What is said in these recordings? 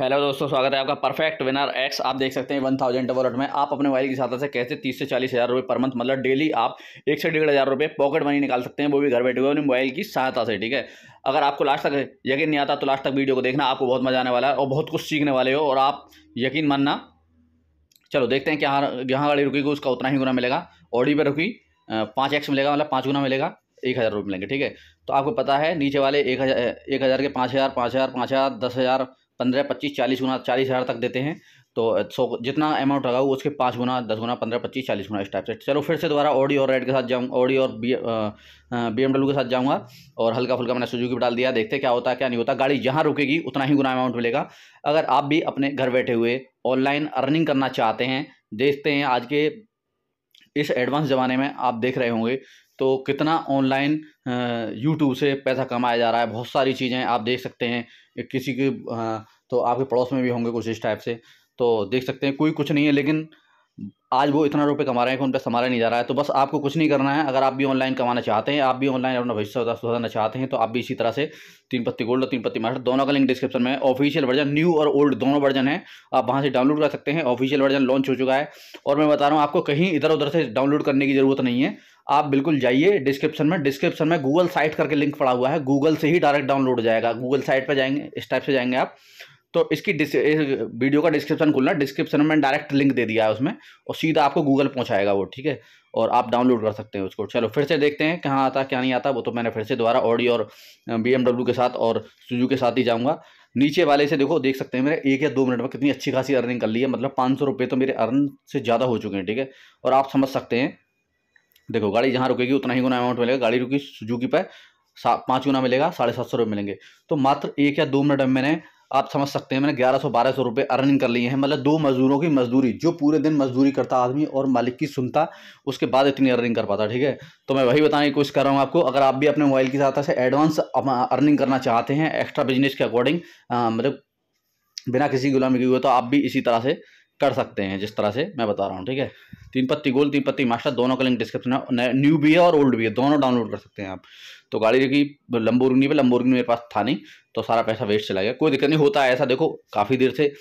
hello दोस्तों स्वागत है आपका परफेक्ट विनर एक्स आप देख सकते हैं वन थाउजेंड डबल में आप अपने मोबाइल की सहायता से कैसे तीस से चालीस हज़ार रुपये पर मंथ मतलब डेली आप एक से डेढ़ हज़ार रुपये पॉकेट मनी निकाल सकते हैं वो भी घर बैठे हुए अपने मोबाइल की सहायता से ठीक है अगर आपको लास्ट तक यकीन नहीं आता तो लास्ट तक वीडियो को देखना आपको बहुत मजा आने वाला है और बहुत कुछ सीखने वाले हो और आप यकीन मानना चलो देखते हैं कि यहाँ जहाँ गाड़ी रुकी उसका उतना ही गुना मिलेगा ऑडी पर रुकी पाँच एक्स मिलेगा मतलब पाँच गुना मिलेगा एक हज़ार रुपये मिलेंगे ठीक है तो आपको पता है नीचे वाले एक हज़ार एक हज़ार के पाँच हज़ार पाँच हज़ार पाँच हज़ार दस हज़ार पंद्रह पच्चीस चालीस गुना चालीस हज़ार तक देते हैं तो सो जितना अमाउंट लगा हुआ उसके पाँच गुना दस गुना पंद्रह पच्चीस चालीस गुना इस टाइप से चलो फिर से दोबारा ऑडी और रेड के साथ जाऊँ ऑडी और बी बी के साथ जाऊँगा और हल्का फुल्का मैंने सुजुकी डाल दिया देखते क्या होता है क्या नहीं होता गाड़ी जहाँ रुकेगी उतना ही गुना अमाउंट मिलेगा अगर आप भी अपने घर बैठे हुए ऑनलाइन अर्निंग करना चाहते हैं देखते हैं आज के इस एडवांस ज़माने में आप देख रहे होंगे तो कितना ऑनलाइन यूट्यूब से पैसा कमाया जा रहा है बहुत सारी चीज़ें आप देख सकते हैं किसी की तो आपके पड़ोस में भी होंगे कुछ इस टाइप से तो देख सकते हैं कोई कुछ नहीं है लेकिन आज वो इतना रुपये कमा रहे हैं कि उन पर संभाला नहीं जा रहा है तो बस आपको कुछ नहीं करना है अगर आप भी ऑनलाइन कमाना चाहते हैं आप भी ऑनलाइन अपना भविष्य सुधारना चाहते हैं तो आप भी इसी तरह से तीन पत्ती गोल्ड और तीन पत्ती मास्टर दोनों का लिंक डिस्क्रिप्शन में ऑफिशियल वर्जन न्यू और ओल्ड दोनों वर्जन है आप वहाँ से डाउनलोड कर सकते हैं ऑफिशियल वर्जन लॉन्च हो चुका है और मैं बता रहा हूँ आपको कहीं इधर उधर से डाउनलोड करने की जरूरत नहीं है आप बिल्कुल जाइए डिस्क्रिप्शन में डिस्क्रिप्शन में गूगल साइट करके लिंक पड़ा हुआ है गूगल से ही डायरेक्ट डाउनलोड हो जाएगा गूगल साइट पर जाएंगे इस टाइप से जाएंगे आप तो इसकी इस वीडियो का डिस्क्रिप्शन खुलना डिस्क्रिप्शन में डायरेक्ट लिंक दे दिया है उसमें और सीधा आपको गूगल पहुंचाएगा वो ठीक है और आप डाउनलोड कर सकते हैं उसको चलो फिर से देखते हैं कहाँ आता क्या नहीं आता वो तो मैंने फिर से दोबारा ऑडी और बी के साथ और सुजू के साथ ही जाऊँगा नीचे वाले से देखो देख सकते हैं मेरे एक या दो मिनट में कितनी अच्छी खासी अर्निंग कर ली है मतलब पाँच सौ तो मेरे अर्न से ज़्यादा हो चुके हैं ठीक है और आप समझ सकते हैं देखो गाड़ी जहाँ रुकेगी उतना ही गुना अमाउंट मिलेगा गाड़ी रुकी सुजुकी पर सा पाँच गुना मिलेगा साढ़े सात सौ रुपये मिलेंगे तो मात्र एक या दो मिनट में मैंने आप समझ सकते हैं मैंने ग्यारह सौ बारह सौ रुपये अर्निंग कर लिए हैं मतलब दो मज़दूरों की मजदूरी जो पूरे दिन मजदूरी करता आदमी और मालिक की सुनता उसके बाद इतनी अर्निंग कर पाता ठीक है तो मैं वही बताने की कोशिश कर रहा हूँ आपको अगर आप भी अपने मोबाइल की सहायता से एडवांस अर्निंग करना चाहते हैं एक्स्ट्रा बिजनेस के अकॉर्डिंग मतलब बिना किसी गुलामी के हुए तो आप भी इसी तरह से कर सकते हैं जिस तरह से मैं बता रहा हूँ ठीक है तीन पत्ती गोल तीन पत्ती मास्टर दोनों का लिंक डिस्क्रिप्शन है न्यू भी है और ओल्ड भी है दोनों डाउनलोड कर सकते हैं आप तो गाड़ी की लंबोरगिनी पे लंबोरगिनी मेरे पास था नहीं तो सारा पैसा वेस्ट चला गया कोई दिक्कत नहीं होता है ऐसा देखो काफ़ी देर से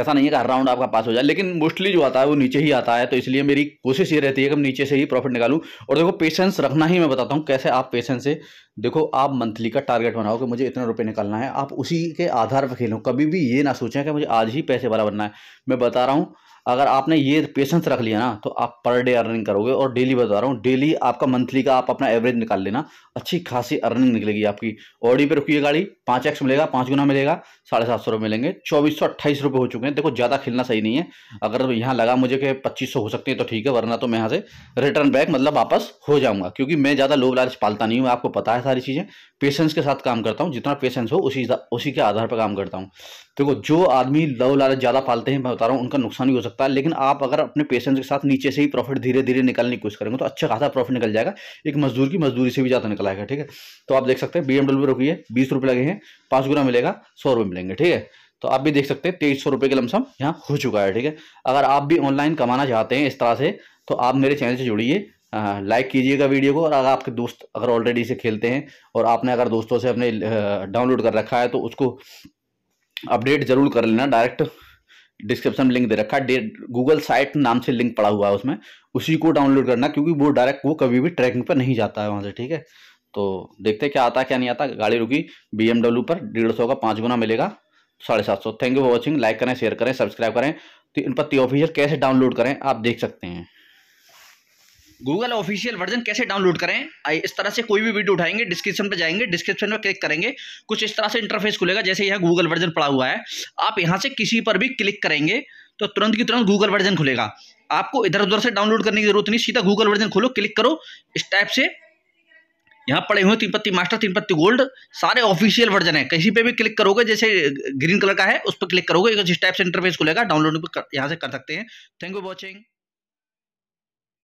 ऐसा नहीं है कि हर राउंड आपका पास हो जाए लेकिन मोस्टली जो आता है वो नीचे ही आता है तो इसलिए मेरी कोशिश ये रहती है कि मैं नीचे से ही प्रॉफिट निकालूँ और देखो पेशेंस रखना ही मैं बताता हूँ कैसे आप पेशेंस से देखो आप मंथली का टारगेट बनाओ कि मुझे इतना रुपये निकालना है आप उसी के आधार पर खेलो कभी भी ये ना सोचें कि मुझे आज ही पैसे वाला बनना है मैं बता रहा हूँ अगर आपने ये पेशेंस रख लिया ना तो आप पर डे अर्निंग करोगे और डेली बता रहा हूँ डेली आपका मंथली का आप अपना एवरेज निकाल लेना अच्छी खासी अर्निंग निकलेगी आपकी ऑडी पे रुकी है गाड़ी पाँच एक्स मिलेगा पाँच गुना मिलेगा साढ़े सात सौ रुपये मिलेंगे चौबीस सौ अट्ठाईस रुपये हो चुके हैं देखो ज़्यादा खेलना सही नहीं है अगर तो यहाँ लगा मुझे कि पच्चीस सौ हो सकती है तो ठीक है वरना तो मैं यहाँ से रिटर्न बैक मतलब वापस हो जाऊँगा क्योंकि मैं ज़्यादा लोभ लालच पालता नहीं हूँ आपको पता है सारी चीज़ें पेशेंस के साथ काम करता हूँ जितना पेशेंस हो उसी उसी के आधार पर काम करता हूँ देखो तो जो आदमी लव लालच ज़्यादा पालते हैं मैं बता रहा हूँ उनका नुकसान भी हो सकता है लेकिन आप अगर अपने पेशेंस के साथ नीचे से ही प्रॉफिट धीरे धीरे निकालने की कोशिश करेंगे तो अच्छा खासा प्रॉफिट निकल जाएगा एक मजदूर की मजदूरी से भी ज़्यादा निकल आएगा ठीक है तो आप देख सकते हैं बी एमडब्ल्यू है बीस रुपये लगे हैं पाँच गुना मिलेगा सौ रुपये मिलेंगे ठीक है तो आप भी देख सकते हैं तेईस सौ रुपये के लमसम यहाँ हो चुका है ठीक है अगर आप भी ऑनलाइन कमाना चाहते हैं इस तरह से तो आप मेरे चैनल से जुड़िए लाइक हाँ, हाँ, कीजिएगा वीडियो को और अगर आपके दोस्त अगर ऑलरेडी इसे खेलते हैं और आपने अगर दोस्तों से अपने डाउनलोड कर रखा है तो उसको अपडेट ज़रूर कर लेना डायरेक्ट डिस्क्रिप्शन में लिंक दे रखा है गूगल साइट नाम से लिंक पड़ा हुआ है उसमें उसी को डाउनलोड करना क्योंकि वो डायरेक्ट वो कभी भी ट्रैकिंग पर नहीं जाता है वहाँ से ठीक है तो देखते हैं क्या आता है क्या नहीं आता गाड़ी रुकी बी पर डेढ़ सौ का पाँच गुना मिलेगा साढ़े सात सौ thank you for watching like करें शेयर करें सब्सक्राइब करें तो इन पर ऑफिशियल कैसे डाउनलोड करें आप देख सकते हैं गूगल ऑफिशियल वर्जन कैसे डाउनलोड करें इस तरह से कोई भी वीडियो उठाएंगे डिस्क्रिप्शन पर जाएंगे डिस्क्रिप्शन में क्लिक करेंगे कुछ इस तरह से इंटरफेस खुलेगा जैसे यहाँ गूगल वर्जन पड़ा हुआ है आप यहाँ से किसी पर भी क्लिक करेंगे तो तुरंत की तुरंत गूगल वर्जन खुलेगा आपको इधर उधर से डाउनलोड करने की जरूरत नहीं सीधा गूगल वर्जन खोलो क्लिक करो इस टाइप से यहाँ पड़े हुए तीन पत्ती मास्टर तीन पत्ती गोल्ड सारे ऑफिशियल वर्जन है कहीं पे भी क्लिक करोगे जैसे ग्रीन कलर का है उस पर क्लिक करोगे जिस टाइप से इंटरफेस खुलेगा डाउनलोड यहाँ से कर सकते हैं थैंक यू वॉचिंग